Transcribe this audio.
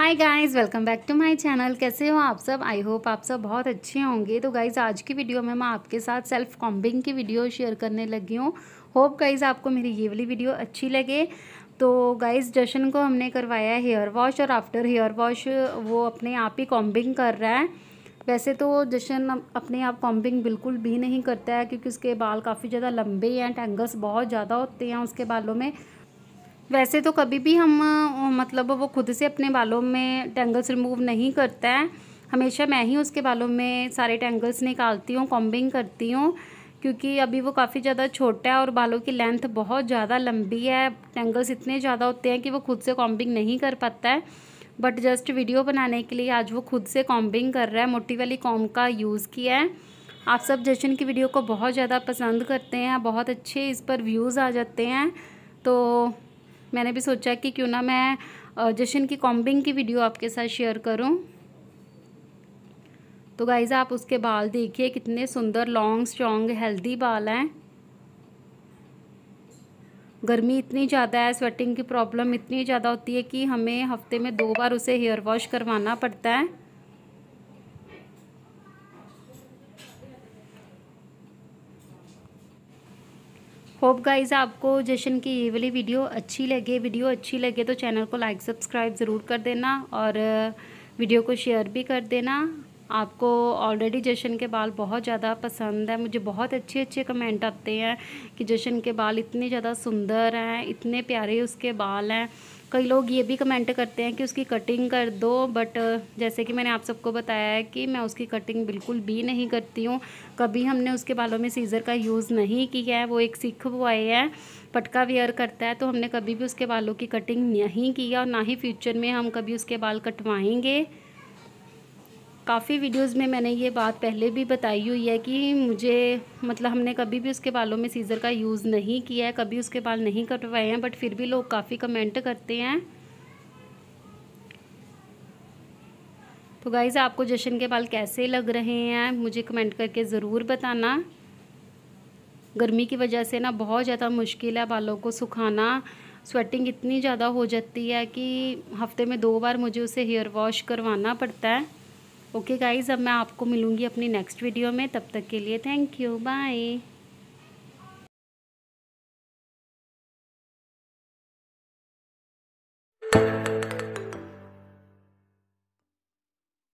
Hi guys welcome back to my channel कैसे हो आप सब आई होप आप सब बहुत अच्छे होंगे तो गाइस आज की वीडियो में मैं आपके साथ सेल्फ कॉम्बिंग की वीडियो शेयर करने लगी हूँ होप गाइस आपको मेरी ये वाली वीडियो अच्छी लगे तो गाइस जशन को हमने करवाया हेयर वॉश और आफ्टर हेयर वॉश वो अपने आप ही कॉम्बिंग कर रहा है वैसे तो जशन अपने आप कॉम्बिंग बिल्कुल भी नहीं करता है क्योंकि उसके बाल काफ़ी ज़्यादा लंबे हैं टैंगल्स बहुत ज़्यादा होते हैं उसके बालों में वैसे तो कभी भी हम मतलब वो खुद से अपने बालों में टेंगल्स रिमूव नहीं करता है हमेशा मैं ही उसके बालों में सारे टेंगल्स निकालती हूँ कॉम्बिंग करती हूँ क्योंकि अभी वो काफ़ी ज़्यादा छोटा है और बालों की लेंथ बहुत ज़्यादा लंबी है टेंगल्स इतने ज़्यादा होते हैं कि वो खुद से कॉम्बिंग नहीं कर पाता है बट जस्ट वीडियो बनाने के लिए आज वो खुद से कॉम्बिंग कर रहा है मोटी वाली कॉम का यूज़ किया है आप सब जशन की वीडियो को बहुत ज़्यादा पसंद करते हैं बहुत अच्छे इस पर व्यूज़ आ जाते हैं तो मैंने भी सोचा कि क्यों ना मैं जशन की कॉम्बिंग की वीडियो आपके साथ शेयर करूं तो गाइज़ आप उसके बाल देखिए कितने सुंदर लॉन्ग स्ट्रॉन्ग हेल्दी बाल हैं गर्मी इतनी ज़्यादा है स्वेटिंग की प्रॉब्लम इतनी ज़्यादा होती है कि हमें हफ्ते में दो बार उसे हेयर वॉश करवाना पड़ता है होप गाइज आपको जशन की ये वाली वीडियो अच्छी लगे वीडियो अच्छी लगे तो चैनल को लाइक सब्सक्राइब ज़रूर कर देना और वीडियो को शेयर भी कर देना आपको ऑलरेडी जशन के बाल बहुत ज़्यादा पसंद है मुझे बहुत अच्छे अच्छे कमेंट आते हैं कि जशन के बाल इतने ज़्यादा सुंदर हैं इतने प्यारे उसके बाल हैं कई लोग ये भी कमेंट करते हैं कि उसकी कटिंग कर दो बट जैसे कि मैंने आप सबको बताया है कि मैं उसकी कटिंग बिल्कुल भी नहीं करती हूँ कभी हमने उसके बालों में सीज़र का यूज़ नहीं किया है वो एक सिख बॉय है पटका वेयर करता है तो हमने कभी भी उसके बालों की कटिंग नहीं की और ना ही फ्यूचर में हम कभी उसके बाल कटवाएँगे काफ़ी वीडियोस में मैंने ये बात पहले भी बताई हुई है कि मुझे मतलब हमने कभी भी उसके बालों में सीज़र का यूज़ नहीं किया है कभी उसके बाल नहीं कटवाए हैं बट फिर भी लोग काफ़ी कमेंट करते हैं तो गाइज़ आपको जशन के बाल कैसे लग रहे हैं मुझे कमेंट करके ज़रूर बताना गर्मी की वजह से ना बहुत ज़्यादा मुश्किल है बालों को सुखाना स्वेटिंग इतनी ज़्यादा हो जाती है कि हफ्ते में दो बार मुझे उसे हेयर वॉश करवाना पड़ता है ओके गाइज़ अब मैं आपको मिलूँगी अपनी नेक्स्ट वीडियो में तब तक के लिए thank you bye Thank you.